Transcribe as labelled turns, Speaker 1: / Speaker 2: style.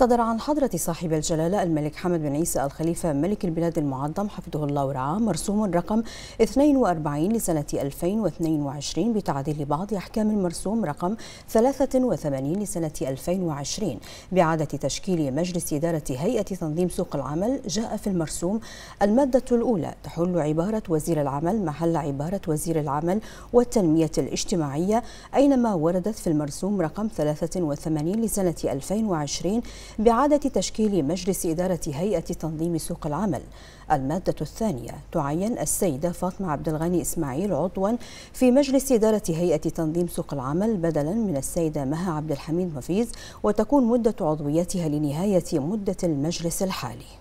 Speaker 1: صدر عن حضرة صاحب الجلالة الملك حمد بن عيسى الخليفة ملك البلاد المعظم حفظه الله ورعاه مرسوم رقم 42 لسنة 2022 بتعديل بعض أحكام المرسوم رقم 83 لسنة 2020 بإعادة تشكيل مجلس إدارة هيئة تنظيم سوق العمل جاء في المرسوم المادة الأولى تحل عبارة وزير العمل محل عبارة وزير العمل والتنمية الاجتماعية أينما وردت في المرسوم رقم 83 لسنة 2020 بإعادة تشكيل مجلس إدارة هيئة تنظيم سوق العمل المادة الثانية تعين السيدة فاطمة عبد الغني إسماعيل عضوا في مجلس إدارة هيئة تنظيم سوق العمل بدلا من السيدة مها عبد الحميد مفيز وتكون مدة عضويتها لنهاية مدة المجلس الحالي